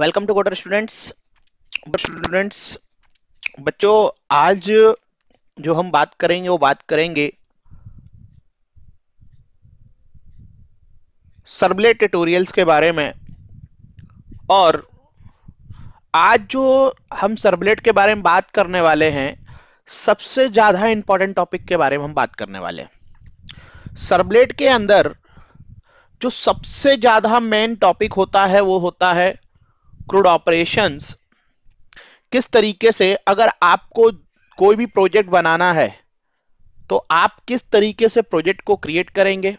Welcome to coder students students बच्चों आज जो हम बात करेंगे वो बात करेंगे सर्वलेट ट्यूटोरियल्स के बारे में और आज जो हम सर्वलेट के बारे में बात करने वाले हैं सबसे ज़्यादा इंपॉर्टेंट टॉपिक के बारे में हम बात करने वाले हैं सर्वलेट के अंदर जो सबसे ज़्यादा मेन टॉपिक होता है वो होता है क्रूड ऑपरेशंस किस तरीके से अगर आपको कोई भी प्रोजेक्ट बनाना है तो आप किस तरीके से प्रोजेक्ट को क्रिएट करेंगे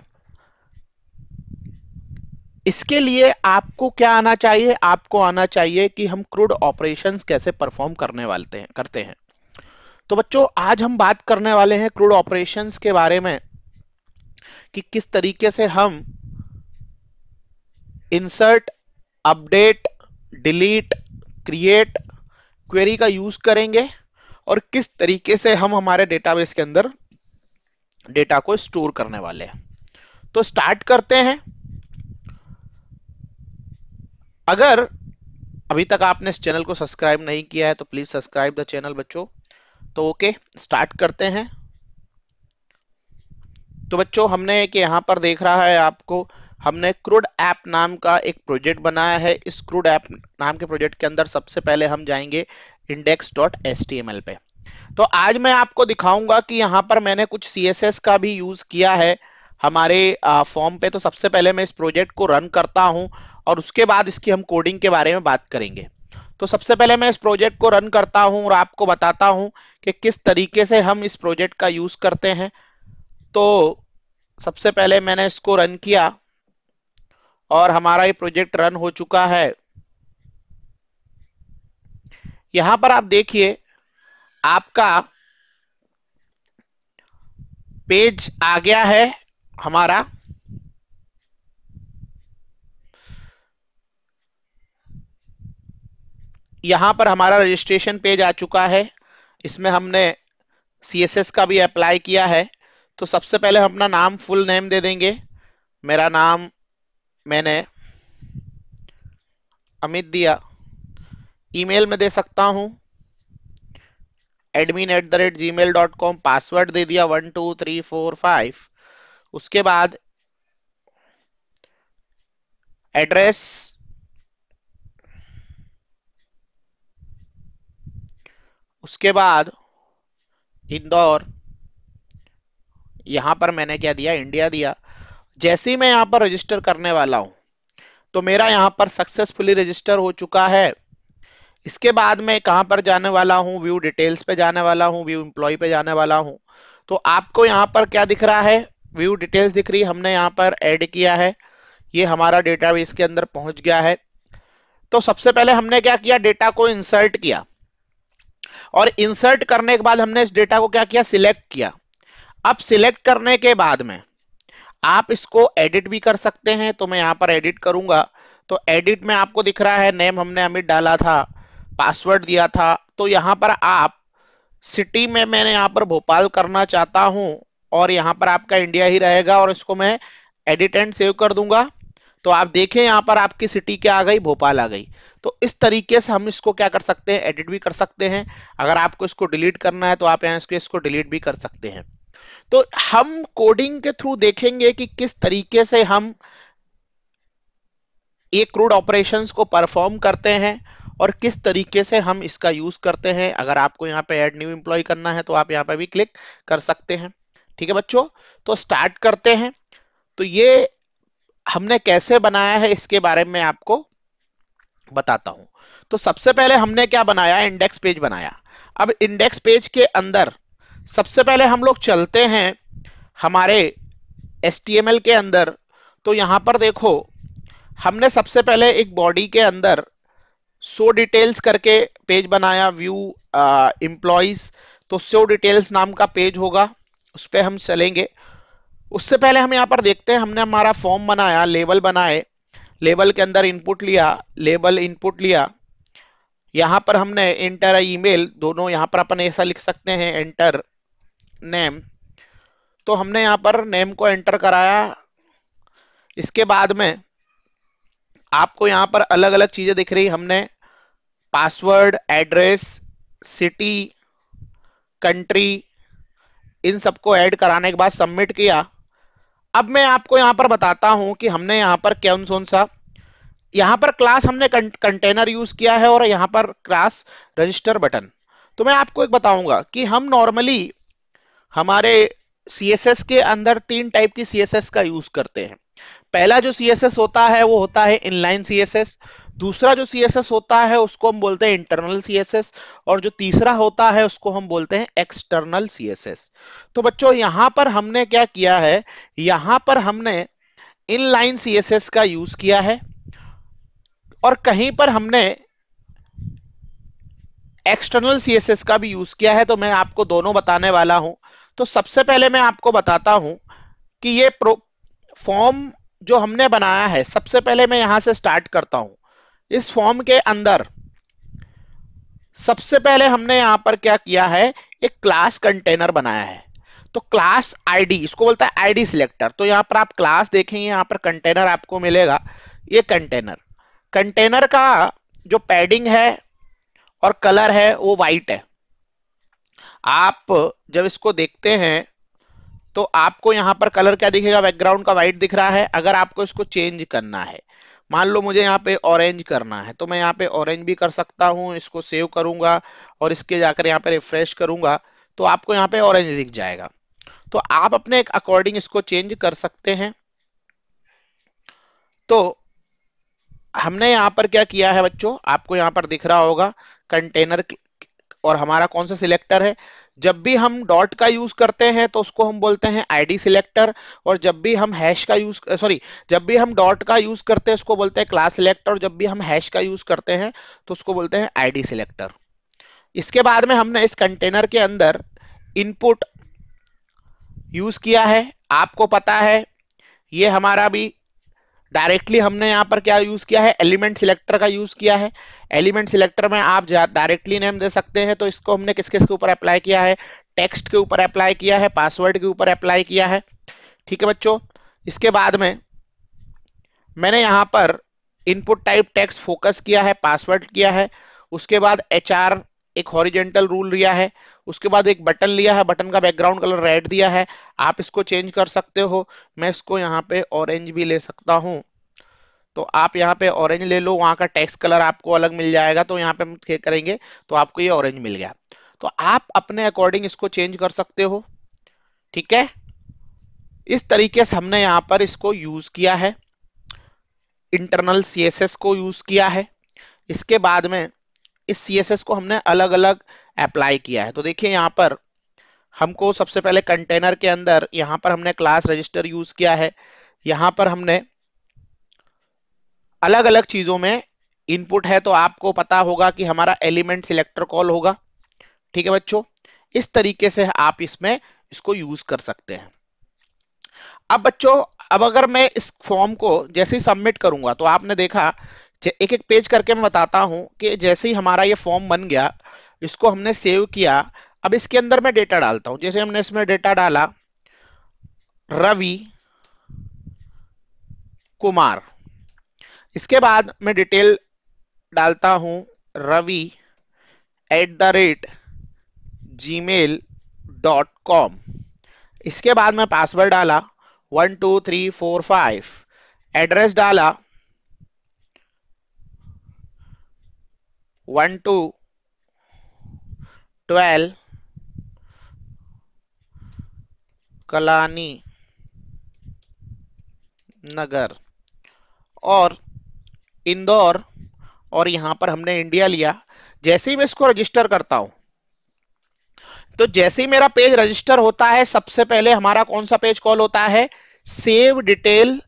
इसके लिए आपको क्या आना चाहिए आपको आना चाहिए कि हम क्रूड ऑपरेशंस कैसे परफॉर्म करने वाले हैं करते हैं तो बच्चों आज हम बात करने वाले हैं क्रूड ऑपरेशंस के बारे में कि किस तरीके से हम insert update delete create query का यूज करेंगे और किस तरीके से हम हमारे डेटाबेस के अंदर डेटा को स्टोर करने वाले हैं तो स्टार्ट करते हैं अगर अभी तक आपने इस चैनल को सब्सक्राइब नहीं किया है तो प्लीज सब्सक्राइब द चैनल बच्चों तो ओके स्टार्ट करते हैं तो बच्चों हमने कि यहां पर देख रहा है आपको हमने क्रूड ऐप नाम का एक प्रोजेक्ट बनाया है इस क्रूड ऐप नाम के प्रोजेक्ट के अंदर सबसे पहले हम जाएंगे index dot S T M L पे तो आज मैं आपको दिखाऊंगा कि यहाँ पर मैंने कुछ सी एस एस का भी यूज किया है हमारे फॉर्म पे तो सबसे पहले मैं इस प्रोजेक्ट को रन करता हूँ और उसके बाद इसकी हम कोडिंग के बारे में बात करेंगे तो सबसे पहले मैं इस प्रोजेक्ट को रन करता हूँ और आपको बताता हूँ कि किस तरीके से हम इस प्रोजेक्ट का यूज करते हैं तो सबसे पहले मैंने इसको रन किया और हमारा ये प्रोजेक्ट रन हो चुका है यहां पर आप देखिए आपका पेज आ गया है हमारा यहां पर हमारा रजिस्ट्रेशन पेज आ चुका है इसमें हमने सीएसएस का भी अप्लाई किया है तो सबसे पहले हम अपना नाम फुल नेम दे देंगे मेरा नाम मैंने अमित दिया ईमेल में दे सकता हूं admin at the rate Gmail dot com password दे दिया one two three four five उसके बाद एड्रेस उसके बाद इंदौर यहां पर मैंने क्या दिया इंडिया दिया जैसे ही मैं यहाँ पर रजिस्टर करने वाला हूं तो मेरा यहाँ पर सक्सेसफुली रजिस्टर हो चुका है इसके बाद मैं कहां पर जाने वाला हूं व्यू डिटेल्स पे जाने वाला हूँ व्यू इंप्लॉय पे जाने वाला हूं तो आपको यहां पर क्या दिख रहा है व्यू डिटेल्स दिख रही हमने यहाँ पर ऐड किया है ये हमारा डेटाबेस के अंदर पहुंच गया है तो सबसे पहले हमने क्या किया डेटा को इंसर्ट किया और इंसर्ट करने के बाद हमने इस डेटा को क्या किया सिलेक्ट किया अब सिलेक्ट करने के बाद में आप इसको एडिट भी कर सकते हैं तो मैं यहाँ पर एडिट करूंगा तो एडिट में आपको दिख रहा है नेम हमने अमित डाला था पासवर्ड दिया था तो यहाँ पर आप सिटी में मैंने यहाँ पर भोपाल करना चाहता हूँ और यहाँ पर आपका इंडिया ही रहेगा और इसको मैं एडिट एंड सेव कर दूंगा तो आप देखें यहाँ पर आपकी सिटी क्या आ गई भोपाल आ गई तो इस तरीके से हम इसको क्या कर सकते हैं एडिट भी कर सकते हैं अगर आपको इसको डिलीट करना है तो आप यहाँ इसको डिलीट भी कर सकते हैं तो हम कोडिंग के थ्रू देखेंगे कि किस तरीके से हम एक क्रूड ऑपरेशंस को परफॉर्म करते हैं और किस तरीके से हम इसका यूज करते हैं अगर आपको यहाँ पे एड न्यू एम्प्लॉय करना है तो आप यहाँ पे भी क्लिक कर सकते हैं ठीक है बच्चों तो स्टार्ट करते हैं तो ये हमने कैसे बनाया है इसके बारे में आपको बताता हूं तो सबसे पहले हमने क्या बनाया इंडेक्स पेज बनाया अब इंडेक्स पेज के अंदर सबसे पहले हम लोग चलते हैं हमारे एस के अंदर तो यहाँ पर देखो हमने सबसे पहले एक बॉडी के अंदर सो डिटेल्स करके पेज बनाया व्यू एम्प्लॉयज तो सो डिटेल्स नाम का पेज होगा उस पर हम चलेंगे उससे पहले हम यहाँ पर देखते हैं हमने हमारा फॉर्म बनाया लेबल बनाए लेबल के अंदर इनपुट लिया लेबल इनपुट लिया यहाँ पर हमने एंटर ईमेल दोनों यहाँ पर अपन ऐसा लिख सकते हैं एंटर नेम तो हमने यहाँ पर नेम को एंटर कराया इसके बाद में आपको यहाँ पर अलग अलग चीज़ें दिख रही हमने पासवर्ड एड्रेस सिटी कंट्री इन सबको ऐड कराने के बाद सबमिट किया अब मैं आपको यहाँ पर बताता हूँ कि हमने यहाँ पर कौन सोन सा यहाँ पर क्लास हमने कंटेनर यूज़ किया है और यहाँ पर क्लास रजिस्टर बटन तो मैं आपको एक बताऊंगा कि हम नॉर्मली हमारे सीएसएस के अंदर तीन टाइप की सीएसएस का यूज करते हैं पहला जो सीएसएस होता है वो होता है इनलाइन सीएसएस दूसरा जो सीएसएस होता है उसको हम बोलते हैं इंटरनल सीएसएस और जो तीसरा होता है उसको हम बोलते हैं एक्सटर्नल सीएसएस तो बच्चों यहां पर हमने क्या किया है यहां पर हमने इनलाइन सीएसएस का यूज किया है और कहीं पर हमने एक्सटर्नल सीएसएस का भी यूज किया है तो मैं आपको दोनों बताने वाला हूं तो सबसे पहले मैं आपको बताता हूं कि ये फॉर्म जो हमने बनाया है सबसे पहले मैं यहां से स्टार्ट करता हूं इस फॉर्म के अंदर सबसे पहले हमने यहां पर क्या किया है एक क्लास कंटेनर बनाया है तो क्लास आईडी इसको बोलता है आईडी सिलेक्टर तो यहाँ पर आप क्लास देखेंगे यहां पर कंटेनर आपको मिलेगा ये कंटेनर कंटेनर का जो पैडिंग है और कलर है वो वाइट है आप जब इसको देखते हैं तो आपको यहाँ पर कलर क्या दिखेगा बैकग्राउंड का व्हाइट दिख रहा है अगर आपको इसको चेंज करना है मान लो मुझे यहाँ पे ऑरेंज करना है तो मैं यहाँ पे ऑरेंज भी कर सकता हूँ इसको सेव करूंगा और इसके जाकर यहाँ पे रिफ्रेश करूंगा तो आपको यहाँ पे ऑरेंज दिख जाएगा तो आप अपने अकॉर्डिंग इसको चेंज कर सकते हैं तो हमने यहाँ पर क्या किया है बच्चों आपको यहाँ पर दिख रहा होगा कंटेनर और हमारा कौन सा सिलेक्टर है जब भी हम डॉट का यूज करते हैं तो उसको हम बोलते हैं आईडी सिलेक्टर और जब भी हम हैश का यूज सॉरी जब भी हम डॉट का यूज करते हैं उसको बोलते हैं क्लास सिलेक्टर और जब भी हम हैश का यूज करते हैं तो उसको बोलते हैं आईडी सिलेक्टर इसके बाद में हमने इस कंटेनर के अंदर इनपुट यूज किया है आपको पता है ये हमारा भी डायरेक्टली हमने यहाँ पर क्या यूज किया है एलिमेंट सिलेक्टर का यूज किया है एलिमेंट सिलेक्टर में आप डायरेक्टली नेम दे सकते हैं तो इसको हमने किस किस के ऊपर अप्लाई किया है टेक्स्ट के ऊपर अप्लाई किया है पासवर्ड के ऊपर अप्लाई किया है ठीक है बच्चों इसके बाद में मैंने यहाँ पर इनपुट टाइप टेक्स्ट फोकस किया है पासवर्ड किया है उसके बाद एच आर एक हॉरिजेंटल रूल लिया है उसके बाद एक बटन लिया है बटन का बैकग्राउंड कलर रेड दिया है आप इसको चेंज कर सकते हो मैं इसको यहाँ पे ऑरेंज भी ले सकता हूँ तो आप यहाँ पे ऑरेंज ले लो वहाँ का टैक्स कलर आपको अलग मिल जाएगा तो यहाँ पे हम क्या करेंगे तो आपको ये ऑरेंज मिल गया तो आप अपने अकॉर्डिंग इसको चेंज कर सकते हो ठीक है इस तरीके से हमने यहाँ पर इसको यूज किया है इंटरनल सी को यूज किया है इसके बाद में इस सीएसएस को हमने अलग अलग अप्लाई किया है तो देखिए यहाँ पर हमको सबसे पहले कंटेनर के अंदर यहाँ पर हमने क्लास रजिस्टर यूज किया है यहाँ पर हमने अलग अलग चीजों में इनपुट है तो आपको पता होगा कि हमारा एलिमेंट सिलेक्टर कॉल होगा ठीक है बच्चों इस तरीके से आप इसमें इसको यूज कर सकते हैं अब बच्चों अब अगर मैं इस फॉर्म को जैसे ही सबमिट करूंगा तो आपने देखा एक एक पेज करके मैं बताता हूँ कि जैसे ही हमारा ये फॉर्म बन गया इसको हमने सेव किया अब इसके अंदर मैं डेटा डालता हूँ जैसे हमने इसमें डेटा डाला रवि कुमार इसके बाद मैं डिटेल डालता हूँ Ravi at the rate Gmail dot com इसके बाद मैं पासवर्ड डाला one two three four five address डाला one two twelve Kalani Nagar और इंदौर और यहां पर हमने इंडिया लिया जैसे ही मैं इसको रजिस्टर करता हूं तो जैसे ही मेरा पेज रजिस्टर होता है सबसे पहले हमारा कौन सा पेज कॉल होता है save detail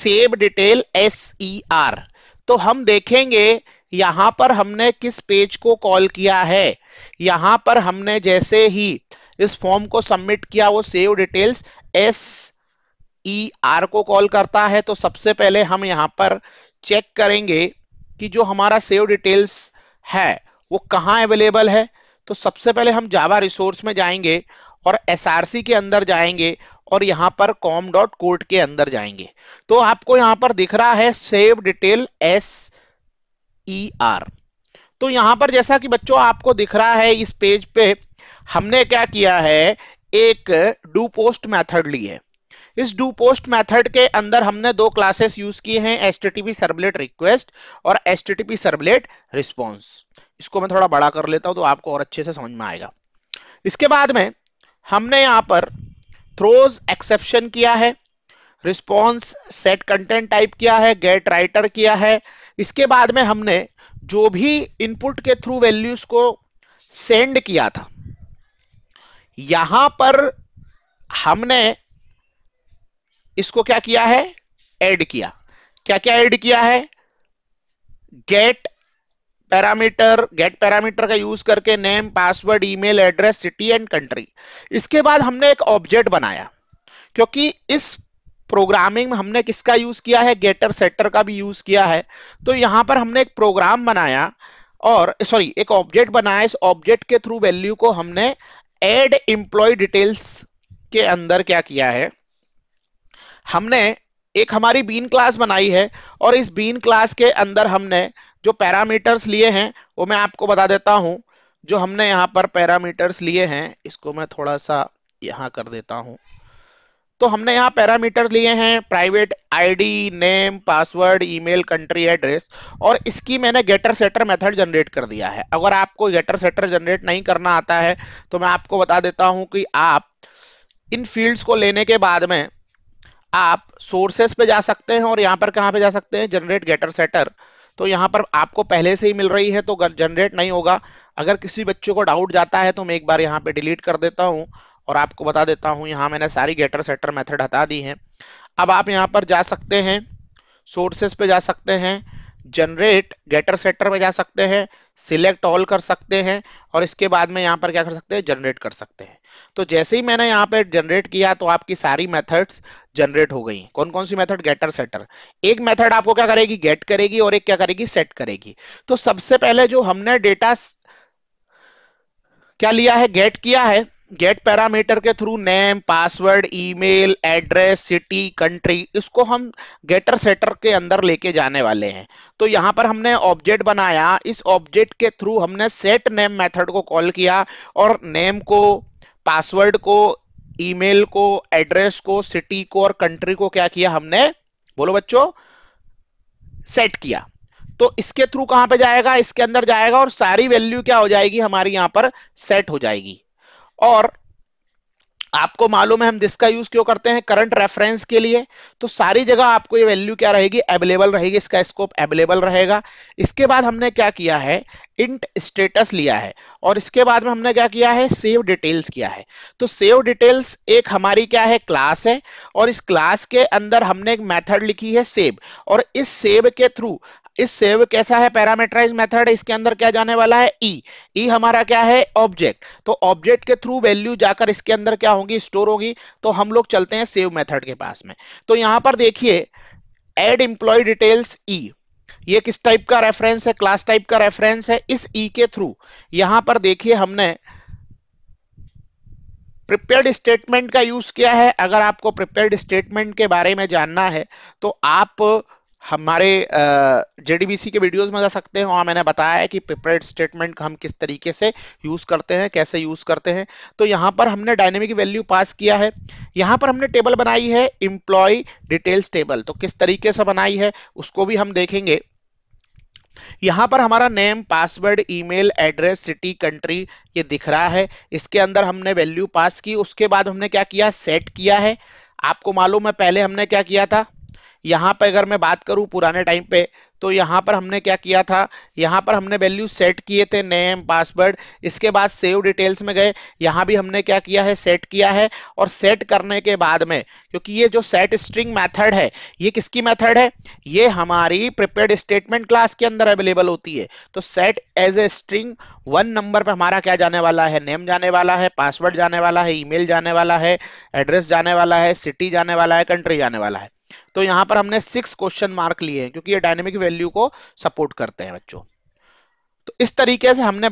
save detail S E R तो हम देखेंगे यहां पर हमने किस पेज को कॉल किया है यहां पर हमने जैसे ही इस फॉर्म को सबमिट किया वो save details S E R को कॉल करता है तो सबसे पहले हम यहाँ पर चेक करेंगे कि जो हमारा सेव डिटेल्स है वो कहाँ अवेलेबल है तो सबसे पहले हम जावा रिसोर्स में जाएंगे और एस के अंदर जाएंगे और यहां पर कॉम डॉट कोर्ट के अंदर जाएंगे तो आपको यहां पर दिख रहा है save detail S E e R तो यहां पर जैसा कि बच्चों आपको दिख रहा है इस पेज पे हमने क्या किया है एक डू पोस्ट मैथड ली है इस डू पोस्ट मैथड के अंदर हमने दो क्लासेस यूज किए हैं एस टी सर्वलेट रिक्वेस्ट और एस टी सर्वलेट रिस्पॉन्स इसको मैं थोड़ा बड़ा कर लेता हूं तो आपको और अच्छे से समझ में आएगा इसके बाद में हमने यहां पर थ्रोज एक्सेप्शन किया है रिस्पॉन्स सेट कंटेंट टाइप किया है गेट राइटर किया है इसके बाद में हमने जो भी इनपुट के थ्रू वैल्यूज को सेंड किया था यहां पर हमने इसको क्या किया है ऐड किया क्या क्या ऐड किया है गेट पैरामीटर गेट पैरामीटर का यूज करके name password email address city and country इसके बाद हमने एक ऑब्जेक्ट बनाया क्योंकि इस प्रोग्रामिंग में हमने किसका यूज किया है गेटर सेटर का भी यूज किया है तो यहाँ पर हमने एक प्रोग्राम बनाया और सॉरी एक ऑब्जेक्ट बनाया इस ऑब्जेक्ट के थ्रू वैल्यू को हमने एड एम्प्लॉय डिटेल्स के अंदर क्या किया है हमने एक हमारी बीन क्लास बनाई है और इस बीन क्लास के अंदर हमने जो पैरामीटर्स लिए हैं वो मैं आपको बता देता हूं जो हमने यहाँ पर पैरामीटर्स लिए हैं इसको मैं थोड़ा सा यहां कर देता हूँ तो हमने यहाँ पैरामीटर लिए हैं private ID name password email country address और इसकी मैंने गेटर सेटर मेथड जनरेट कर दिया है अगर आपको गेटर सेटर जनरेट नहीं करना आता है तो मैं आपको बता देता हूं कि आप इन फील्ड्स को लेने के बाद में आप सोर्सेस पे जा सकते हैं और यहाँ पर कहाँ पे जा सकते हैं जनरेट गेटर सेटर तो यहाँ पर आपको पहले से ही मिल रही है तो जनरेट नहीं होगा अगर किसी बच्चे को डाउट जाता है तो मैं एक बार यहाँ पे डिलीट कर देता हूँ और आपको बता देता हूँ यहाँ मैंने सारी गेटर सेटर मेथड हटा दी है अब आप यहाँ पर जा सकते हैं सोर्सेस पे जा सकते हैं जनरेट गेटर सेटर में जा सकते हैं सिलेक्ट ऑल कर सकते हैं और इसके बाद में यहाँ पर क्या कर सकते हैं जनरेट कर सकते हैं तो जैसे ही मैंने यहाँ पर जनरेट किया तो आपकी सारी मेथड्स जनरेट हो गई कौन कौन सी मेथड गेटर सेटर एक मेथड आपको क्या करेगी गेट करेगी और एक क्या करेगी सेट करेगी तो सबसे पहले जो हमने डेटा क्या लिया है गेट किया है गेट पैरामीटर के through name password email address city country इसको हम गेटर सेटर के अंदर लेके जाने वाले हैं तो यहाँ पर हमने ऑब्जेक्ट बनाया इस ऑब्जेक्ट के थ्रू हमने सेट नेम मेथड को कॉल किया और नेम को पासवर्ड को ईमेल को एड्रेस को सिटी को और कंट्री को क्या किया हमने बोलो बच्चों सेट किया तो इसके थ्रू कहां पे जाएगा इसके अंदर जाएगा और सारी वैल्यू क्या हो जाएगी हमारी यहां पर सेट हो जाएगी और आपको मालूम है हम जिसका यूज क्यों करते हैं करंट रेफरेंस के लिए तो सारी जगह आपको ये वैल्यू क्या रहेगी अवेलेबल रहेगी इसका स्कोप अवेलेबल रहेगा इसके बाद हमने क्या किया है इंट स्टेटस लिया है और इसके बाद में हमने क्या किया है सेव डिटेल्स किया है तो सेव डिटेल्स एक हमारी क्या है क्लास है और इस क्लास के अंदर हमने एक मेथड लिखी है सेव और इस सेव के थ्रू इस सेव कैसा है पैरामीटराइज मेथड इसके अंदर क्या जाने वाला है ई e. ई e हमारा क्या है ऑब्जेक्ट तो ऑब्जेक्ट के थ्रू वैल्यू जाकर इसके अंदर क्या होगी स्टोर होगी तो हम लोग चलते हैं सेव मेथड के पास में तो यहां पर देखिए एड एम्प्लॉय डिटेल्स ई ये किस टाइप का रेफरेंस है क्लास टाइप का रेफरेंस है इस ई e के थ्रू यहां पर देखिए हमने प्रिपेयर्ड स्टेटमेंट का यूज किया है अगर आपको प्रिपेयर्ड स्टेटमेंट के बारे में जानना है तो आप हमारे जेडीबीसी के वीडियोस में जा सकते हैं वहाँ मैंने बताया है कि प्रिपेड स्टेटमेंट हम किस तरीके से यूज़ करते हैं कैसे यूज़ करते हैं तो यहाँ पर हमने डायनेमिक वैल्यू पास किया है यहाँ पर हमने टेबल बनाई है इम्प्लॉय डिटेल्स टेबल तो किस तरीके से बनाई है उसको भी हम देखेंगे यहाँ पर हमारा name password email address city country ये दिख रहा है इसके अंदर हमने वैल्यू पास की उसके बाद हमने क्या किया सेट किया है आपको मालूम है पहले हमने क्या किया था यहाँ पर अगर मैं बात करूँ पुराने टाइम पे तो यहाँ पर हमने क्या किया था यहाँ पर हमने वैल्यू सेट किए थे नेम पासवर्ड इसके बाद सेव डिटेल्स में गए यहाँ भी हमने क्या किया है सेट किया है और सेट करने के बाद में क्योंकि ये जो सेट स्ट्रिंग मेथड है ये किसकी मेथड है ये हमारी प्रिपेयर्ड स्टेटमेंट क्लास के अंदर अवेलेबल होती है तो set as a string one number पर हमारा क्या जाने वाला है नेम जाने वाला है पासवर्ड जाने वाला है ई जाने वाला है एड्रेस जाने वाला है सिटी जाने वाला है कंट्री जाने वाला है तो यहां पर हमने सिक्स क्वेश्चन मार्क लिए हैं क्योंकि ये डायनेमिक वैल्यू को सपोर्ट करते हैं बच्चों तो इस तरीके से हमने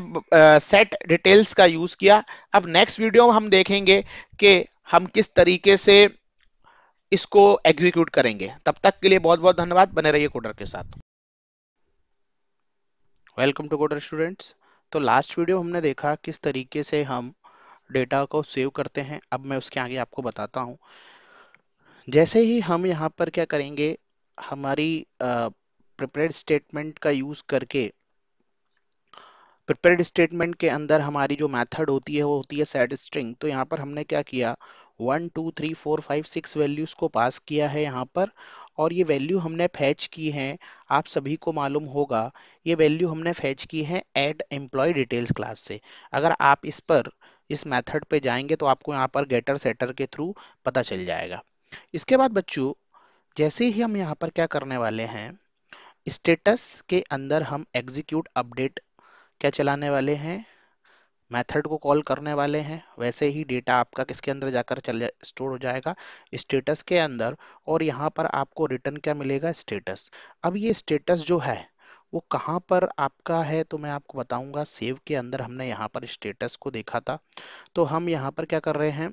सेट uh, डिटेल्स का यूज किया अब नेक्स्ट वीडियो में हम देखेंगे कि हम किस तरीके से इसको एग्जीक्यूट करेंगे तब तक के लिए बहुत बहुत धन्यवाद बने रहिए कोडर के साथ वेलकम टू कोडर स्टूडेंट्स तो लास्ट वीडियो हमने देखा किस तरीके से हम डेटा को सेव करते हैं अब मैं उसके आगे आपको बताता हूँ जैसे ही हम यहाँ पर क्या करेंगे हमारी प्रिपेयर्ड स्टेटमेंट का यूज़ करके प्रिपेयर्ड स्टेटमेंट के अंदर हमारी जो मेथड होती है वो होती है सेट स्ट्रिंग तो यहाँ पर हमने क्या किया one two three four five six values को पास किया है यहाँ पर और ये वैल्यू हमने फैच की है आप सभी को मालूम होगा ये वैल्यू हमने फैच की है एड एम्प्लॉय डिटेल्स क्लास से अगर आप इस पर इस मेथड पे जाएंगे तो आपको यहाँ पर गेटर सेटर के थ्रू पता चल जाएगा इसके बाद बच्चों जैसे ही हम यहाँ पर क्या करने वाले हैं स्टेटस के अंदर हम एग्जीक्यूट अपडेट क्या चलाने वाले हैं मेथड को कॉल करने वाले हैं वैसे ही डेटा आपका किसके अंदर जाकर चल स्टोर हो जाएगा स्टेटस के अंदर और यहाँ पर आपको रिटर्न क्या मिलेगा स्टेटस अब ये स्टेटस जो है वो कहाँ पर आपका है तो मैं आपको बताऊंगा सेव के अंदर हमने यहाँ पर स्टेटस को देखा था तो हम यहाँ पर क्या कर रहे हैं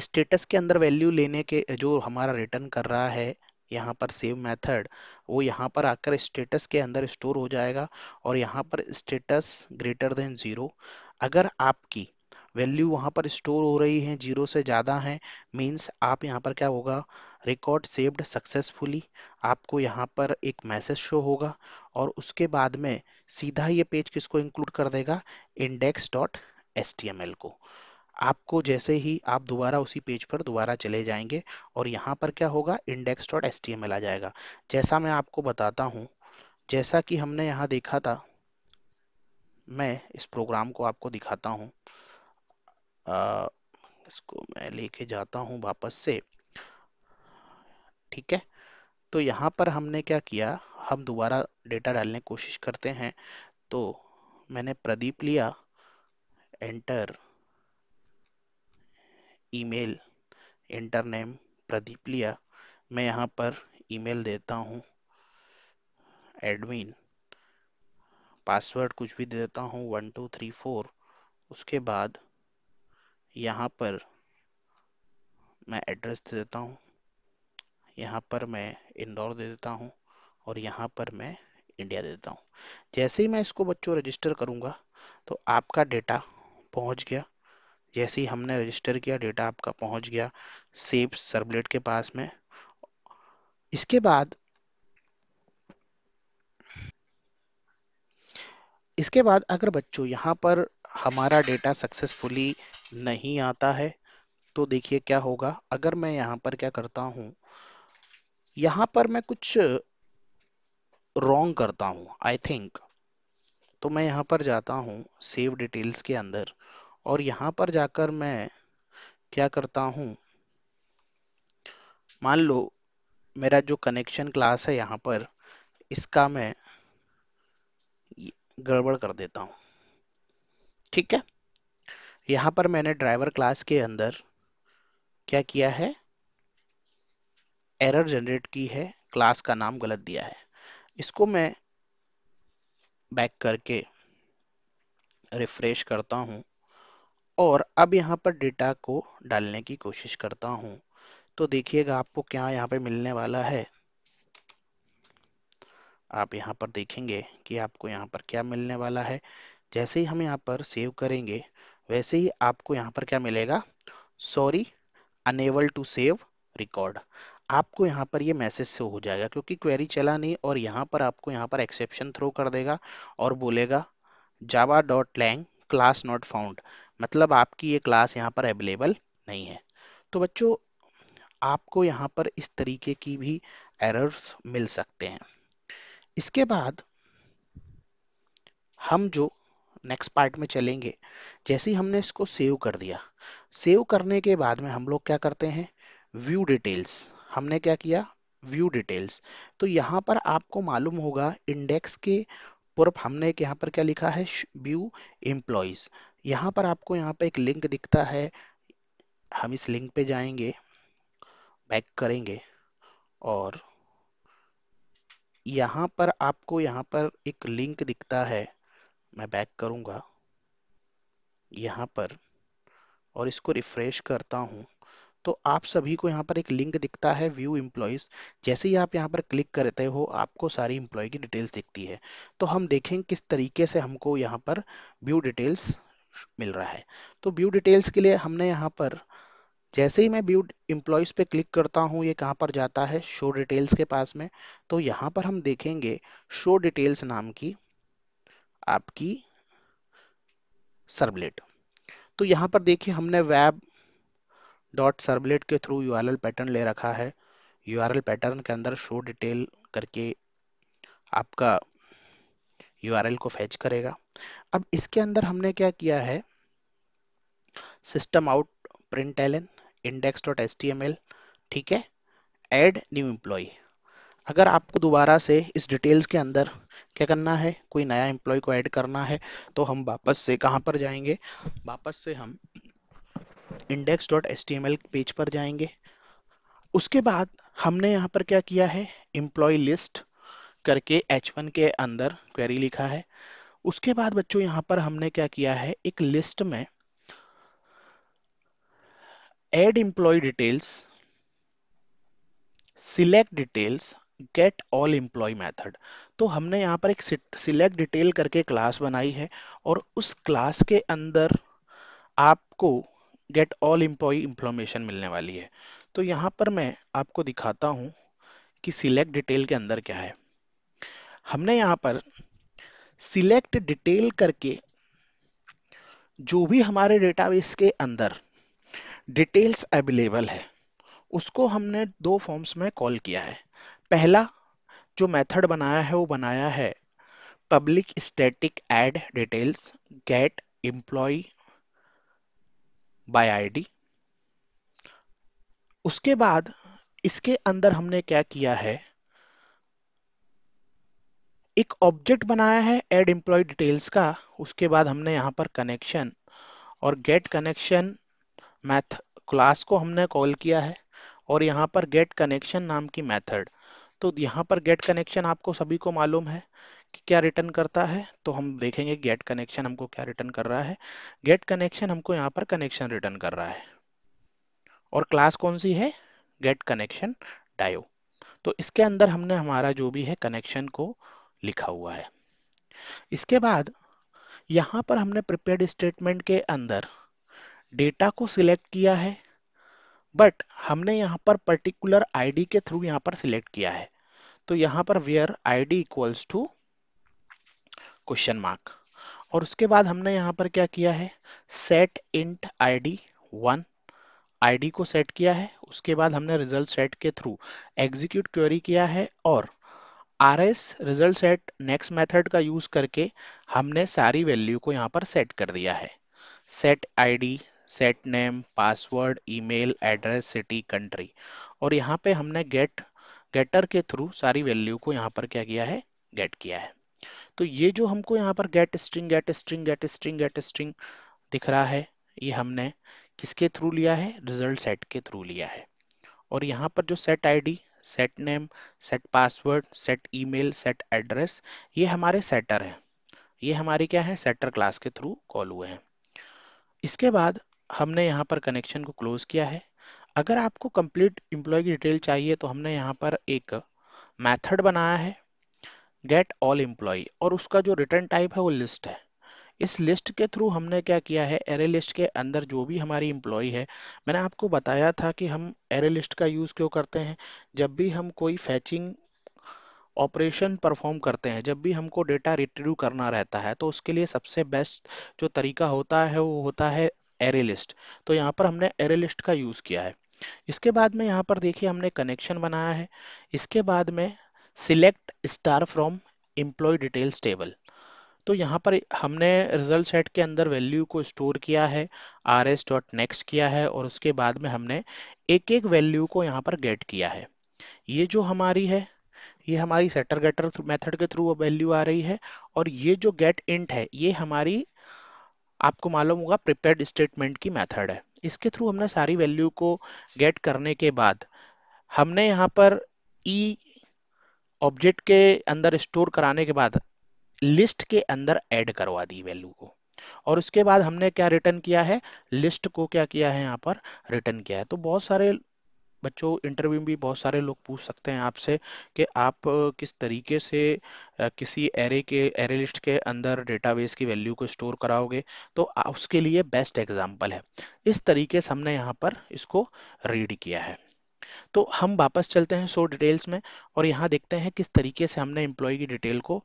स्टेटस के अंदर वैल्यू लेने के जो हमारा रिटर्न कर रहा है यहाँ पर सेव मेथड वो यहाँ पर आकर स्टेटस के अंदर स्टोर हो जाएगा और यहाँ पर स्टेटस ग्रेटर देन ज़ीरो अगर आपकी वैल्यू वहाँ पर स्टोर हो रही है जीरो से ज़्यादा है मीन्स आप यहाँ पर क्या होगा रिकॉर्ड सेव्ड सक्सेसफुली आपको यहाँ पर एक मैसेज शो होगा और उसके बाद में सीधा ये पेज किसको इंक्लूड कर देगा इंडेक्स डॉट एस को आपको जैसे ही आप दोबारा उसी पेज पर दोबारा चले जाएंगे और यहाँ पर क्या होगा index dot S T M L आ जाएगा जैसा मैं आपको बताता हूँ जैसा कि हमने यहाँ देखा था मैं इस प्रोग्राम को आपको दिखाता हूँ इसको मैं लेके जाता हूँ वापस से ठीक है तो यहाँ पर हमने क्या किया हम दोबारा डेटा डालने की कोशिश करते हैं तो मैंने प्रदीप लिया enter email enter name Pradeep लिया मैं यहाँ पर ईमेल देता हूँ एडमिन पासवर्ड कुछ भी दे देता हूँ वन टू थ्री फोर उसके बाद यहाँ पर मैं एड्रेस दे देता हूँ यहाँ पर मैं इंदौर दे देता हूँ और यहाँ पर मैं इंडिया दे देता हूँ जैसे ही मैं इसको बच्चों रजिस्टर करूँगा तो आपका डेटा पहुँच गया जैसे ही हमने रजिस्टर किया डेटा आपका पहुंच गया सेव सर्वलेट के पास में इसके बाद इसके बाद अगर बच्चों यहाँ पर हमारा डेटा सक्सेसफुली नहीं आता है तो देखिए क्या होगा अगर मैं यहाँ पर क्या करता हूँ यहाँ पर मैं कुछ रॉन्ग करता हूँ आई थिंक तो मैं यहाँ पर जाता हूँ सेव डिटेल्स के अंदर और यहाँ पर जाकर मैं क्या करता हूँ मान लो मेरा जो कनेक्शन क्लास है यहाँ पर इसका मैं गड़बड़ कर देता हूँ ठीक है यहाँ पर मैंने ड्राइवर क्लास के अंदर क्या किया है एरर जनरेट की है क्लास का नाम गलत दिया है इसको मैं बैक करके रिफ्रेश करता हूँ और अब यहाँ पर डेटा को डालने की कोशिश करता हूँ तो देखिएगा आपको क्या यहाँ पे मिलने वाला है आप यहाँ पर देखेंगे कि आपको यहाँ पर क्या मिलने वाला है जैसे ही हम यहाँ पर सेव करेंगे वैसे ही आपको यहाँ पर क्या मिलेगा sorry unable to save record आपको यहाँ पर ये मैसेज से हो जाएगा क्योंकि क्वेरी चला नहीं और यहाँ पर आपको यहाँ पर एक्सेप्शन थ्रो कर देगा और बोलेगा Java dot lang class not found मतलब आपकी ये क्लास यहाँ पर अवेलेबल नहीं है तो बच्चों आपको यहाँ पर इस तरीके की भी एरर्स मिल सकते हैं इसके बाद हम जो नेक्स्ट पार्ट में चलेंगे जैसे ही हमने इसको सेव कर दिया सेव करने के बाद में हम लोग क्या करते हैं व्यू डिटेल्स हमने क्या किया व्यू डिटेल्स तो यहाँ पर आपको मालूम होगा इंडेक्स के पूर्व हमने यहाँ पर क्या लिखा है व्यू एम्प्लॉयज यहाँ पर आपको यहाँ पर एक लिंक दिखता है हम इस लिंक पे जाएंगे बैक करेंगे और यहाँ पर आपको यहाँ पर एक लिंक दिखता है मैं बैक करूँगा यहाँ पर और इसको रिफ्रेश करता हूँ तो आप सभी को यहाँ पर एक लिंक दिखता है व्यू एम्प्लॉयज़ जैसे ही आप यहाँ पर क्लिक करते हो आपको सारी एम्प्लॉय की डिटेल्स दिखती है तो हम देखें किस तरीके से हमको यहाँ पर व्यू डिटेल्स मिल रहा है तो व्यू डिटेल्स के लिए हमने यहाँ पर जैसे ही मैं व्यू एम्प्लॉयज़ पे क्लिक करता हूँ ये कहाँ पर जाता है शो डिटेल्स के पास में तो यहाँ पर हम देखेंगे शो डिटेल्स नाम की आपकी सर्वलेट तो यहाँ पर देखिए हमने वेब डॉट सर्वलेट के थ्रू यू पैटर्न ले रखा है यू पैटर्न के अंदर शो डिटेल करके आपका यूआरएल को फैच करेगा अब इसके अंदर हमने क्या किया है system out print L N index dot S T M L ठीक है एड न्यू एम्प्लॉय अगर आपको दोबारा से इस डिटेल्स के अंदर क्या करना है कोई नया एम्प्लॉय को ऐड करना है तो हम वापस से कहाँ पर जाएंगे वापस से हम index dot S T M L page पर जाएंगे उसके बाद हमने यहाँ पर क्या किया है एम्प्लॉय लिस्ट करके H1 के अंदर क्वेरी लिखा है उसके बाद बच्चों यहाँ पर हमने क्या किया है एक लिस्ट में add employee details select details get all employee method तो हमने यहाँ पर एक सिलेक्ट डिटेल करके क्लास बनाई है और उस क्लास के अंदर आपको गेट ऑल एम्प्लॉय इंफॉर्मेशन मिलने वाली है तो यहाँ पर मैं आपको दिखाता हूँ कि सिलेक्ट डिटेल के अंदर क्या है हमने यहाँ पर सिलेक्ट डिटेल करके जो भी हमारे डेटाबेस के अंदर डिटेल्स अवेलेबल है उसको हमने दो फॉर्म्स में कॉल किया है पहला जो मेथड बनाया है वो बनाया है public static add details get employee by ID उसके बाद इसके अंदर हमने क्या किया है एक ऑब्जेक्ट बनाया है एड एम्प्लॉय डिटेल्स का उसके बाद हमने यहाँ पर कनेक्शन और गेट कनेक्शन मैथ क्लास को हमने कॉल किया है और यहाँ पर गेट कनेक्शन नाम की मेथड तो यहाँ पर गेट कनेक्शन आपको सभी को मालूम है कि क्या रिटर्न करता है तो हम देखेंगे गेट कनेक्शन हमको क्या रिटर्न कर रहा है गेट कनेक्शन हमको यहाँ पर कनेक्शन रिटर्न कर रहा है और क्लास कौन सी है गेट कनेक्शन डायो तो इसके अंदर हमने हमारा जो भी है कनेक्शन को लिखा हुआ है इसके बाद यहाँ पर हमने प्रिपेयर्ड स्टेटमेंट के अंदर डेटा को सिलेक्ट किया है बट हमने यहाँ पर पर्टिकुलर आईडी के थ्रू यहाँ पर सिलेक्ट किया है तो यहाँ पर where ID equals to question mark और उसके बाद हमने यहाँ पर क्या किया है set int ID one ID को सेट किया है उसके बाद हमने रिजल्ट सेट के थ्रू एग्जीक्यूट क्वेरी किया है और R S result set next method का यूज करके हमने सारी वैल्यू को यहाँ पर सेट कर दिया है set ID set name password email address city country और यहाँ पे हमने गेट गेटर के थ्रू सारी वैल्यू को यहाँ पर क्या किया है गेट किया है तो ये जो हमको यहाँ पर get string get string get string get string दिख रहा है ये हमने किसके थ्रू लिया है रिजल्ट सेट के थ्रू लिया है और यहाँ पर जो set ID set name set password set email set address ये हमारे सेटर हैं ये हमारे क्या है सेटर क्लास के थ्रू कॉल हुए हैं इसके बाद हमने यहाँ पर कनेक्शन को क्लोज किया है अगर आपको कंप्लीट एम्प्लॉय की डिटेल चाहिए तो हमने यहाँ पर एक मैथड बनाया है गेट ऑल एम्प्लॉय और उसका जो रिटर्न टाइप है वो लिस्ट है इस लिस्ट के थ्रू हमने क्या किया है एरे लिस्ट के अंदर जो भी हमारी इम्प्लॉई है मैंने आपको बताया था कि हम एरे लिस्ट का यूज़ क्यों करते हैं जब भी हम कोई फैचिंग ऑपरेशन परफॉर्म करते हैं जब भी हमको डेटा रिट्रीव करना रहता है तो उसके लिए सबसे बेस्ट जो तरीका होता है वो होता है एरे लिस्ट तो यहाँ पर हमने एरे लिस्ट का यूज़ किया है इसके बाद में यहाँ पर देखिए हमने कनेक्शन बनाया है इसके बाद में select star from employee details table तो यहाँ पर हमने रिजल्ट सेट के अंदर वैल्यू को स्टोर किया है आर एस डॉट नेक्स्ट किया है और उसके बाद में हमने एक एक वैल्यू को यहाँ पर गेट किया है ये जो हमारी है ये हमारी सेटर गेटर मेथड के थ्रू वैल्यू आ रही है और ये जो गेट इंट है ये हमारी आपको मालूम होगा प्रिपेयर्ड स्टेटमेंट की मेथड है इसके थ्रू हमने सारी वैल्यू को गेट करने के बाद हमने यहाँ पर ई e ऑब्जेक्ट के अंदर स्टोर कराने के बाद लिस्ट के अंदर ऐड करवा दी वैल्यू को और उसके बाद हमने क्या रिटर्न किया है लिस्ट को क्या किया है यहाँ पर रिटर्न किया है तो बहुत सारे बच्चों इंटरव्यू में भी बहुत सारे लोग पूछ सकते हैं आपसे कि आप किस तरीके से किसी एरे के एरे लिस्ट के अंदर डेटाबेस की वैल्यू को स्टोर कराओगे तो उसके लिए बेस्ट एग्जांपल है इस तरीके से हमने यहाँ पर इसको रीड किया है तो हम वापस चलते हैं सो डिटेल्स में और यहाँ देखते हैं किस तरीके से हमने एम्प्लॉय की डिटेल को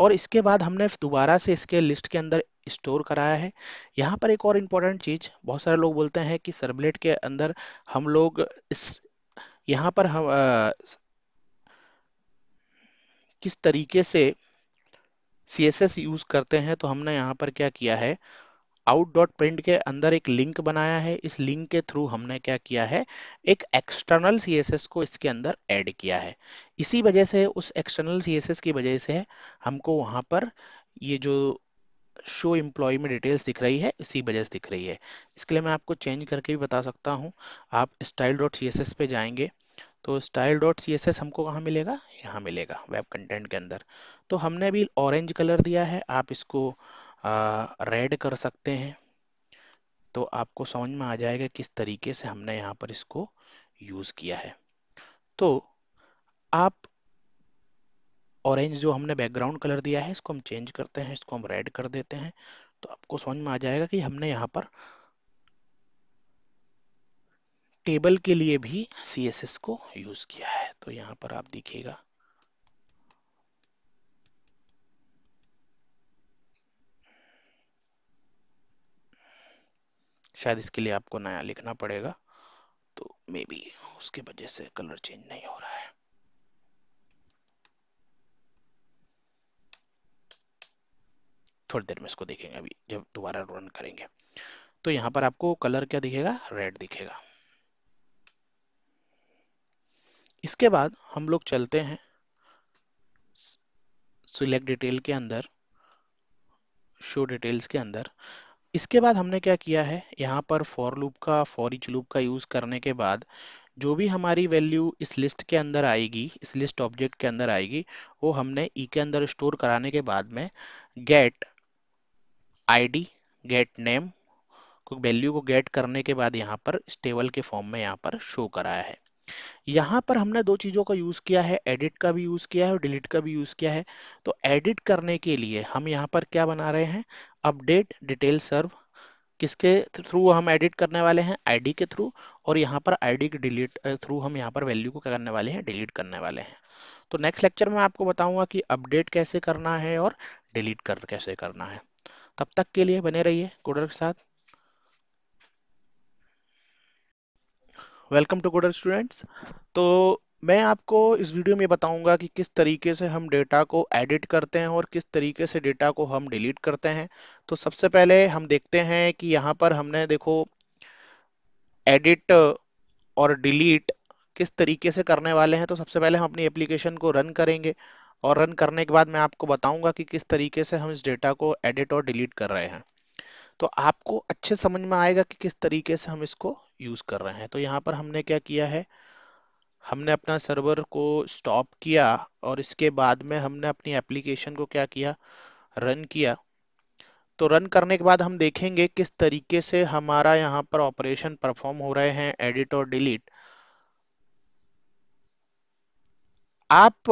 और इसके बाद हमने दोबारा से इसके लिस्ट के अंदर स्टोर कराया है यहाँ पर एक और इम्पोर्टेंट चीज़ बहुत सारे लोग बोलते हैं कि सर्वलेट के अंदर हम लोग इस यहाँ पर हम आ, किस तरीके से सी एस एस यूज़ करते हैं तो हमने यहाँ पर क्या किया है आउट डॉट प्रिंट के अंदर एक लिंक बनाया है इस लिंक के थ्रू हमने क्या किया है एक एक्सटर्नल सी को इसके अंदर ऐड किया है इसी वजह से उस एक्सटर्नल सी की वजह से हमको वहां पर ये जो शो एम्प्लॉय में डिटेल्स दिख रही है इसी वजह से दिख रही है इसके लिए मैं आपको चेंज करके भी बता सकता हूँ आप style dot C S S पे जाएंगे तो style dot C S S हमको कहाँ मिलेगा यहाँ मिलेगा वेब कंटेंट के अंदर तो हमने भी ऑरेंज कलर दिया है आप इसको रेड कर सकते हैं तो आपको समझ में आ जाएगा किस तरीके से हमने यहाँ पर इसको यूज़ किया है तो आप ऑरेंज जो हमने बैकग्राउंड कलर दिया है इसको हम चेंज करते हैं इसको हम रेड कर देते हैं तो आपको समझ में आ जाएगा कि हमने यहाँ पर टेबल के लिए भी सी को यूज़ किया है तो यहाँ पर आप देखिएगा शायद इसके लिए आपको नया लिखना पड़ेगा तो मे बी उसके वजह से कलर चेंज नहीं हो रहा है थोड़ी देर में इसको देखेंगे अभी जब दोबारा रन करेंगे तो यहाँ पर आपको कलर क्या दिखेगा रेड दिखेगा इसके बाद हम लोग चलते हैं सिलेक्ट डिटेल के अंदर शो डिटेल्स के अंदर इसके बाद हमने क्या किया है यहाँ पर फॉर लूप का फॉर इच लूप का यूज़ करने के बाद जो भी हमारी वैल्यू इस लिस्ट के अंदर आएगी इस लिस्ट ऑब्जेक्ट के अंदर आएगी वो हमने ई e के अंदर स्टोर कराने के बाद में गेट आईडी गेट नेम को वैल्यू को गेट करने के बाद यहाँ पर स्टेबल के फॉर्म में यहाँ पर शो कराया है यहाँ पर हमने दो चीज़ों का यूज़ किया है एडिट का भी यूज़ किया है और डिलीट का भी यूज़ किया है तो एडिट करने के लिए हम यहाँ पर क्या बना रहे हैं अपडेट डिटेल सर्व किसके थ्रू हम एडिट करने वाले हैं आईडी के थ्रू और यहाँ पर आईडी के डिलीट थ्रू हम यहाँ पर वैल्यू को क्या करने वाले हैं डिलीट करने वाले हैं तो नेक्स्ट लेक्चर में आपको बताऊंगा कि अपडेट कैसे करना है और डिलीट कर कैसे करना है तब तक के लिए बने रहिए कोडर के साथ वेलकम टू गुडर स्टूडेंट्स तो मैं आपको इस वीडियो में बताऊंगा कि किस तरीके से हम डेटा को एडिट करते हैं और किस तरीके से डेटा को हम डिलीट करते हैं तो सबसे पहले हम देखते हैं कि यहाँ पर हमने देखो एडिट और डिलीट किस तरीके से करने वाले हैं तो सबसे पहले हम अपनी एप्लीकेशन को रन करेंगे और रन करने के बाद मैं आपको बताऊंगा कि किस तरीके से हम इस डेटा को एडिट और डिलीट कर रहे हैं तो आपको अच्छे समझ में आएगा कि किस तरीके से हम इसको यूज़ कर रहे हैं तो यहाँ पर हमने क्या किया है हमने अपना सर्वर को स्टॉप किया और इसके बाद में हमने अपनी एप्लीकेशन को क्या किया रन किया तो रन करने के बाद हम देखेंगे किस तरीके से हमारा यहाँ पर ऑपरेशन परफॉर्म हो रहे हैं एडिट और डिलीट आप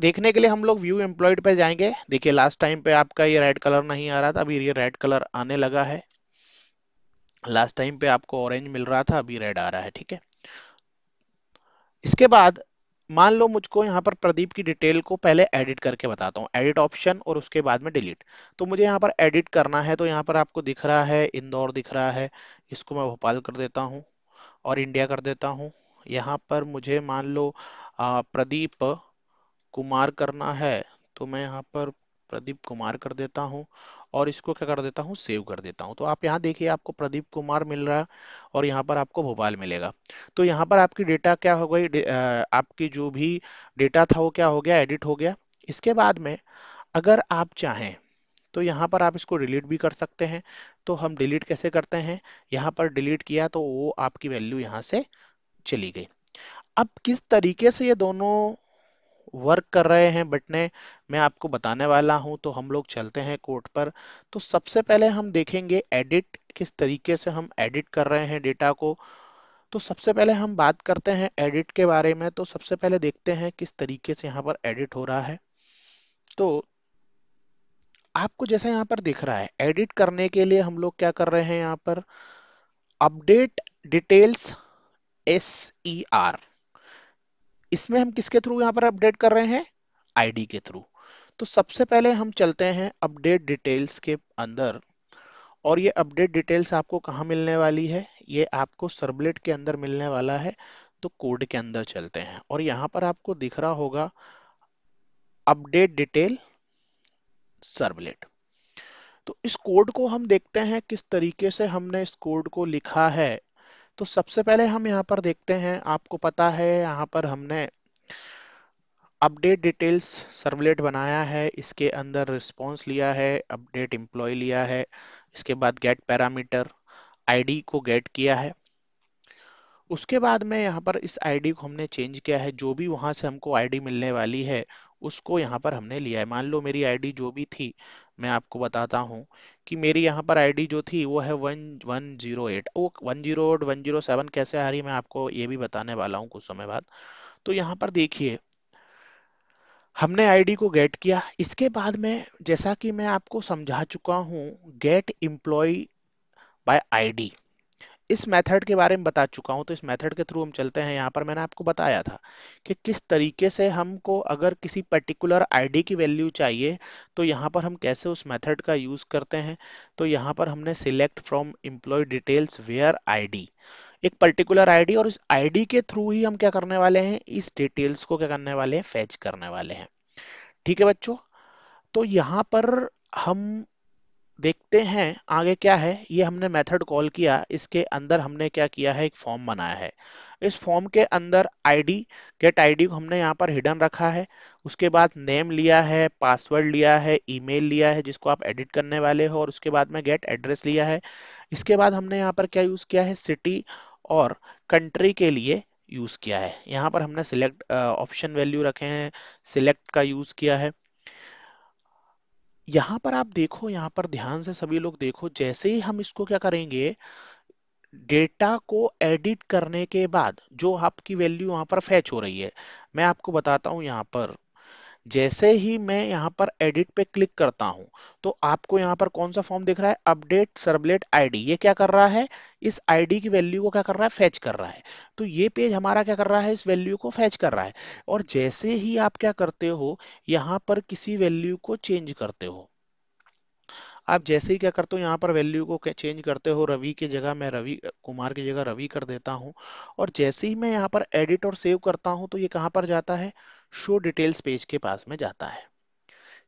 देखने के लिए हम लोग व्यू एम्प्लॉयड पे जाएंगे देखिए लास्ट टाइम पे आपका ये रेड कलर नहीं आ रहा था अभी ये रेड कलर आने लगा है लास्ट टाइम पे आपको ऑरेंज मिल रहा था अभी रेड आ रहा है ठीक है इसके बाद मान लो मुझको यहाँ पर प्रदीप की डिटेल को पहले एडिट करके बताता हूँ एडिट ऑप्शन और उसके बाद में डिलीट तो मुझे यहाँ पर एडिट करना है तो यहाँ पर आपको दिख रहा है इंदौर दिख रहा है इसको मैं भोपाल कर देता हूँ और इंडिया कर देता हूँ यहाँ पर मुझे मान लो प्रदीप कुमार करना है तो मैं यहाँ पर प्रदीप कुमार कर देता हूँ और इसको क्या कर देता हूँ सेव कर देता हूँ तो आप यहाँ देखिए आपको प्रदीप कुमार मिल रहा है और यहाँ पर आपको भोपाल मिलेगा तो यहाँ पर आपकी डेटा क्या हो गई आपकी जो भी डेटा था वो क्या हो गया एडिट हो गया इसके बाद में अगर आप चाहें तो यहाँ पर आप इसको डिलीट भी कर सकते हैं तो हम डिलीट कैसे करते हैं यहाँ पर डिलीट किया तो वो आपकी वैल्यू यहाँ से चली गई अब किस तरीके से ये दोनों वर्क कर रहे हैं बटने मैं आपको बताने वाला हूं तो हम लोग चलते हैं कोर्ट पर तो सबसे पहले हम देखेंगे एडिट किस तरीके से हम एडिट कर रहे हैं डेटा को तो सबसे पहले हम बात करते हैं एडिट के बारे में तो सबसे पहले देखते हैं किस तरीके से यहाँ पर एडिट हो रहा है तो आपको जैसा यहाँ पर दिख रहा है एडिट करने के लिए हम लोग क्या कर रहे हैं यहाँ पर update details S E R इसमें हम किसके थ्रू यहाँ पर अपडेट कर रहे हैं आईडी के थ्रू तो सबसे पहले हम चलते हैं अपडेट डिटेल्स के अंदर और ये अपडेट डिटेल्स आपको कहाँ मिलने वाली है ये आपको सर्बलेट के अंदर मिलने वाला है तो कोड के अंदर चलते हैं और यहाँ पर आपको दिख रहा होगा अपडेट डिटेल सर्बलेट तो इस कोड को हम देखते हैं किस तरीके से हमने इस कोड को लिखा है तो सबसे पहले हम यहाँ पर देखते हैं आपको पता है यहाँ पर हमने अपडेट डिटेल्स सर्वलेट बनाया है इसके अंदर रिस्पॉन्स लिया है अपडेट एम्प्लॉय लिया है इसके बाद गेट पैरामीटर आईडी को गेट किया है उसके बाद में यहाँ पर इस आईडी को हमने चेंज किया है जो भी वहाँ से हमको आईडी मिलने वाली है उसको यहाँ पर हमने लिया है मान लो मेरी आईडी जो भी थी मैं आपको बताता हूँ कि मेरी यहाँ पर आईडी जो थी वो है वन वन जीरो एट वो one zero eight one zero seven कैसे आ रही मैं आपको ये भी बताने वाला हूँ कुछ समय बाद तो यहाँ पर देखिए हमने आईडी को गेट किया इसके बाद में जैसा कि मैं आपको समझा चुका हूँ गेट एम्प्लॉय बाय आईडी इस मेथड के बारे में बता चुका हूं तो इस मेथड के थ्रू हम चलते हैं यहां पर मैंने आपको बताया था कि किस तरीके से हमको अगर किसी पर्टिकुलर आईडी की वैल्यू चाहिए तो यहां पर हम कैसे उस मेथड का यूज़ करते हैं तो यहां पर हमने select from employee details where ID एक पर्टिकुलर आईडी और इस आईडी के थ्रू ही हम क्या करने वाले हैं इस डिटेल्स को क्या करने वाले हैं फैच करने वाले हैं ठीक है बच्चों तो यहाँ पर हम देखते हैं आगे क्या है ये हमने मेथड कॉल किया इसके अंदर हमने क्या किया है एक फॉर्म बनाया है इस फॉर्म के अंदर आईडी गेट आईडी को हमने यहाँ पर हिडन रखा है उसके बाद नेम लिया है पासवर्ड लिया है ईमेल लिया है जिसको आप एडिट करने वाले हो और उसके बाद में गेट एड्रेस लिया है इसके बाद हमने यहाँ पर क्या यूज़ किया है सिटी और कंट्री के लिए यूज़ किया है यहाँ पर हमने सिलेक्ट ऑप्शन वैल्यू रखे हैं सिलेक्ट का यूज़ किया है यहां पर आप देखो यहां पर ध्यान से सभी लोग देखो जैसे ही हम इसको क्या करेंगे डेटा को एडिट करने के बाद जो आपकी वैल्यू यहां पर फैच हो रही है मैं आपको बताता हूं यहां पर जैसे ही मैं यहाँ पर एडिट पे क्लिक करता हूँ तो आपको यहाँ पर कौन सा फॉर्म दिख रहा है अपडेट सर्वलेट आईडी ये क्या कर रहा है इस आईडी की वैल्यू को क्या कर रहा है फैच कर रहा है तो ये पेज हमारा क्या कर रहा है इस वैल्यू को फैच कर रहा है और जैसे ही आप क्या करते हो यहाँ पर किसी वैल्यू को चेंज करते हो आप जैसे ही क्या करते हो यहाँ पर वैल्यू को चेंज करते हो रवि की जगह मैं रवि कुमार की जगह रवि कर देता हूँ और जैसे ही मैं यहाँ पर एडिट और सेव करता हूँ तो ये कहाँ पर जाता है शो डिटेल्स पेज के पास में जाता है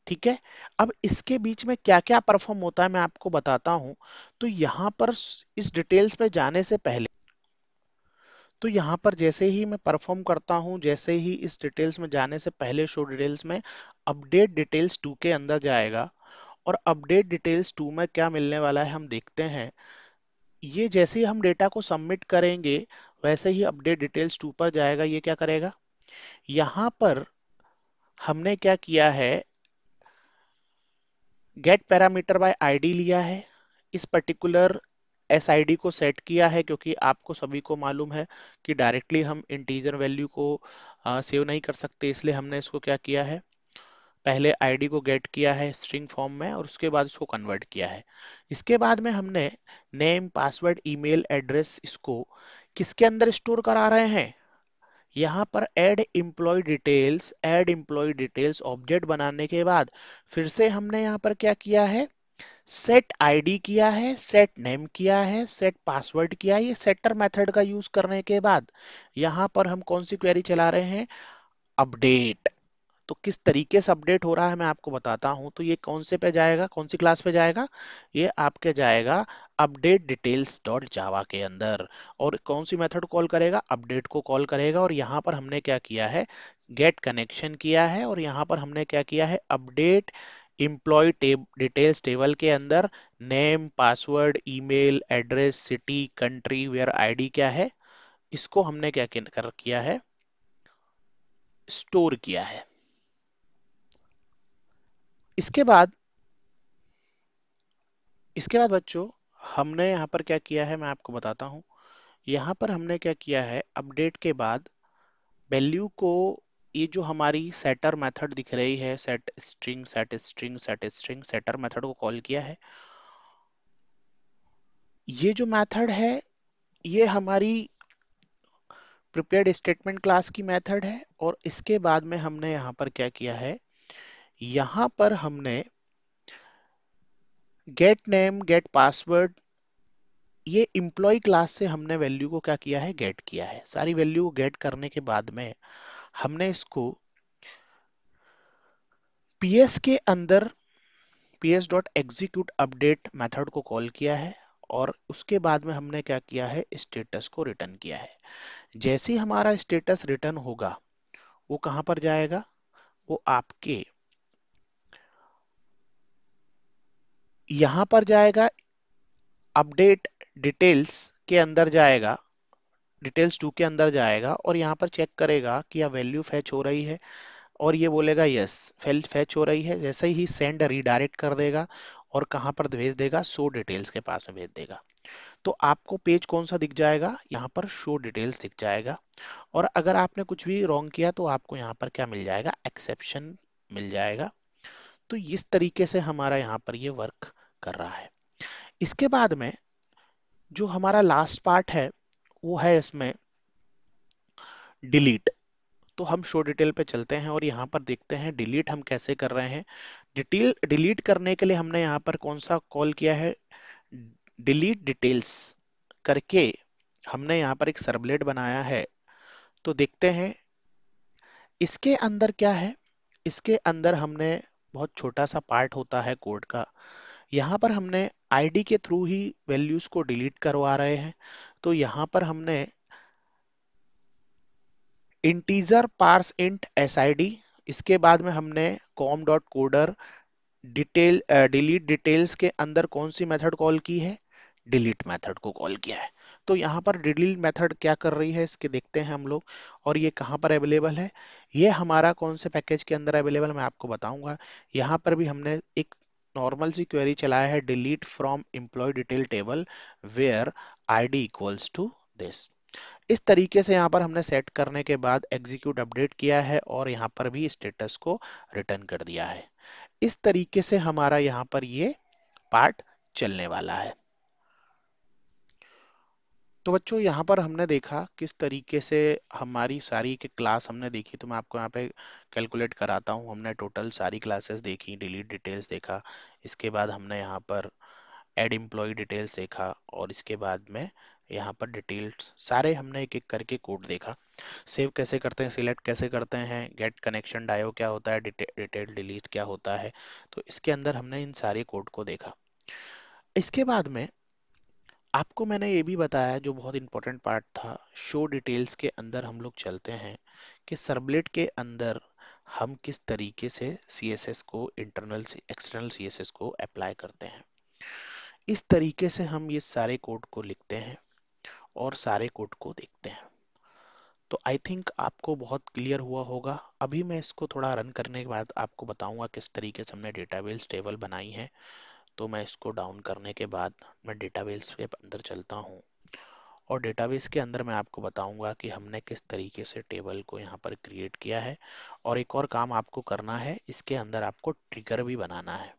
ठीक है अब इसके बीच में क्या क्या परफॉर्म होता है मैं आपको बताता हूं तो यहाँ पर इस डिटेल्स पे जाने से पहले तो यहाँ पर जैसे ही मैं परफॉर्म करता हूँ जैसे ही इस डिटेल्स में जाने से पहले शो डिटेल्स में अपडेट डिटेल्स टू के अंदर जाएगा और अपडेट डिटेल्स टू में क्या मिलने वाला है हम देखते हैं ये जैसे ही हम डेटा को सबमिट करेंगे वैसे ही अपडेट डिटेल्स टू पर जाएगा ये क्या करेगा यहाँ पर हमने क्या किया है गेट पैरामीटर बाय आईडी लिया है इस पर्टिकुलर एस को सेट किया है क्योंकि आपको सभी को मालूम है कि डायरेक्टली हम इंटीजर वैल्यू को सेव नहीं कर सकते इसलिए हमने इसको क्या किया है पहले आईडी को गेट किया है स्ट्रिंग फॉर्म में और उसके बाद इसको कन्वर्ट किया है इसके बाद में हमने नेम पासवर्ड ईमेल एड्रेस इसको किसके अंदर स्टोर करा रहे हैं यहाँ पर add employee details add employee details object बनाने के बाद फिर से हमने यहाँ पर क्या किया है सेट आईडी किया है सेट नेम किया है सेट पासवर्ड किया है ये सेटर मेथड का यूज करने के बाद यहाँ पर हम कौन सी क्वेरी चला रहे हैं अपडेट तो किस तरीके से अपडेट हो रहा है मैं आपको बताता हूं तो ये कौन से पे जाएगा कौन सी क्लास पे जाएगा ये आपके जाएगा अपडेट डिटेल्स डॉट जावा के अंदर और कौन सी मेथड कॉल करेगा अपडेट को कॉल करेगा और यहाँ पर हमने क्या किया है गेट कनेक्शन किया है और यहाँ पर हमने क्या किया है update employee tab, details table के अंदर name password email address city country where ID क्या है इसको हमने क्या कर किया है स्टोर किया है इसके बाद इसके बाद बच्चों हमने यहाँ पर क्या किया है मैं आपको बताता हूँ यहाँ पर हमने क्या किया है अपडेट के बाद वैल्यू को ये जो हमारी सेटर मेथड दिख रही है set string set string set string setter method को कॉल किया है ये जो मेथड है ये हमारी प्रिपेयर्ड स्टेटमेंट क्लास की मेथड है और इसके बाद में हमने यहाँ पर क्या किया है यहां पर हमने गेट नेम गेट पासवर्ड ये इंप्लॉय क्लास से हमने वैल्यू को क्या किया है गेट किया है सारी वैल्यू को गेट करने के बाद में हमने इसको पीएस के अंदर PS dot execute update method को कॉल किया है और उसके बाद में हमने क्या किया है स्टेटस को रिटर्न किया है जैसे ही हमारा स्टेटस रिटर्न होगा वो कहां पर जाएगा वो आपके यहां पर जाएगा अपडेट डिटेल्स के अंदर जाएगा डिटेल्स टू के अंदर जाएगा और यहाँ पर चेक करेगा कि यह वैल्यू फैच हो रही है और ये बोलेगा यस फेल फैच हो रही है जैसे ही सेंड रिडायरेक्ट कर देगा और कहाँ पर भेज देगा शो डिटेल्स के पास में भेज देगा तो आपको पेज कौन सा दिख जाएगा यहाँ पर शो डिटेल्स दिख जाएगा और अगर आपने कुछ भी रॉन्ग किया तो आपको यहाँ पर क्या मिल जाएगा एक्सेप्शन मिल जाएगा तो इस तरीके से हमारा यहाँ पर ये वर्क कर रहा है इसके बाद में जो हमारा लास्ट पार्ट है वो है इसमें डिलीट तो हम शो डिटेल पे चलते हैं और यहाँ पर देखते हैं डिलीट हम कैसे कर रहे हैं डिटेल डिलीट करने के लिए हमने यहाँ पर कौन सा कॉल किया है डिलीट डिटेल्स करके हमने यहाँ पर एक सर्वलेट बनाया है तो देखते हैं इसके अंदर क्या है इसके अंदर हमने बहुत छोटा सा पार्ट होता है कोड का यहाँ पर हमने आईडी के थ्रू ही वैल्यूज को डिलीट करवा रहे हैं तो यहाँ पर हमने इंटीजर पार्स इंट एस इसके बाद में हमने com dot coder detail delete details के अंदर कौन सी मेथड कॉल की है डिलीट मेथड को कॉल किया है तो यहाँ पर डिलीट मेथड क्या कर रही है इसके देखते हैं हम लोग और ये कहाँ पर अवेलेबल है ये हमारा कौन से पैकेज के अंदर अवेलेबल मैं आपको बताऊंगा यहाँ पर भी हमने एक नॉर्मल सी क्वेरी चलाया है delete from employee detail table where ID equals to this इस तरीके से यहाँ पर हमने सेट करने के बाद एग्जीक्यूट अपडेट किया है और यहाँ पर भी स्टेटस को रिटर्न कर दिया है इस तरीके से हमारा यहाँ पर ये पार्ट चलने वाला है तो बच्चों यहाँ पर हमने देखा किस तरीके से हमारी सारी के क्लास हमने देखी तो मैं आपको यहाँ पे कैलकुलेट कराता हूँ हमने टोटल सारी क्लासेस देखी डिलीट डिटेल्स देखा इसके बाद हमने यहाँ पर एड एम्प्लॉय डिटेल्स देखा और इसके बाद में यहाँ पर डिटेल्स सारे हमने एक एक करके कोड देखा सेव कैसे करते हैं सिलेक्ट कैसे करते हैं गेट कनेक्शन डायो क्या होता है डिटेल डिलीट क्या होता है तो इसके अंदर हमने इन सारे कोड को देखा इसके बाद में आपको मैंने ये भी बताया जो बहुत इंपॉर्टेंट पार्ट था शो डिटेल्स के अंदर हम लोग चलते हैं कि सर्बलेट के अंदर हम किस तरीके से सी को इंटरनल एक्सटर्नल सी को अप्लाई करते हैं इस तरीके से हम ये सारे कोड को लिखते हैं और सारे कोड को देखते हैं तो आई थिंक आपको बहुत क्लियर हुआ होगा अभी मैं इसको थोड़ा रन करने के बाद आपको बताऊंगा किस तरीके से हमने डेटाबेस टेबल बनाई है तो मैं इसको डाउन करने के बाद मैं डेटाबेस के अंदर चलता हूँ और डेटाबेस के अंदर मैं आपको बताऊंगा कि हमने किस तरीके से टेबल को यहाँ पर क्रिएट किया है और एक और काम आपको करना है इसके अंदर आपको ट्रिगर भी बनाना है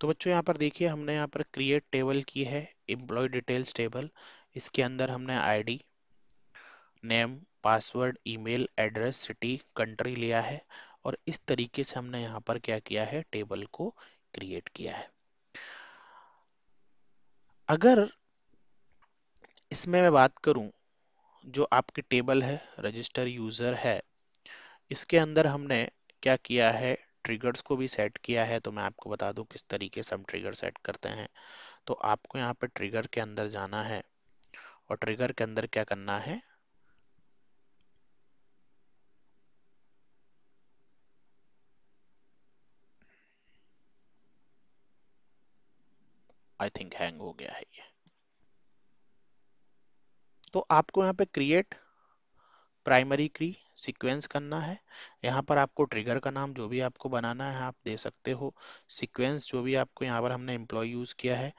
तो बच्चों यहाँ पर देखिए हमने यहाँ पर क्रिएट टेबल की है एम्प्लॉय डिटेल्स टेबल इसके अंदर हमने ID name password email address city country लिया है और इस तरीके से हमने यहाँ पर क्या किया है टेबल को क्रिएट किया है अगर इसमें मैं बात करूं जो आपकी टेबल है रजिस्टर यूजर है इसके अंदर हमने क्या किया है ट्रिगर्स को भी सेट किया है तो मैं आपको बता दूं किस तरीके से हम ट्रिगर सेट करते हैं तो आपको यहाँ पर ट्रिगर के अंदर जाना है और ट्रिगर के अंदर क्या करना है आई थिंक हैंग हो गया है ये तो आपको यहाँ पे क्रिएट प्राइमरी क्री सीक्वेंस करना है यहाँ पर आपको ट्रिगर का नाम जो भी आपको बनाना है आप दे सकते हो सीक्वेंस जो भी आपको यहाँ पर हमने एम्प्लॉय यूज़ किया है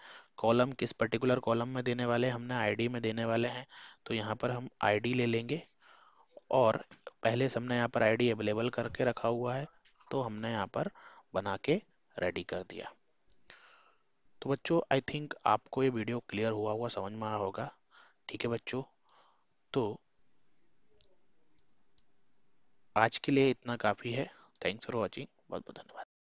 कॉलम किस पर्टिकुलर कॉलम में देने वाले हमने आईडी में देने वाले हैं तो यहाँ पर हम आईडी ले लेंगे और पहले से हमने यहाँ पर आईडी अवेलेबल करके रखा हुआ है तो हमने यहाँ पर बना के रेडी कर दिया तो बच्चों आई थिंक आपको ये वीडियो क्लियर हुआ हुआ समझ में आया होगा ठीक है बच्चों तो आज के लिए इतना काफ़ी है थैंक्स फॉर वॉचिंग बहुत बहुत धन्यवाद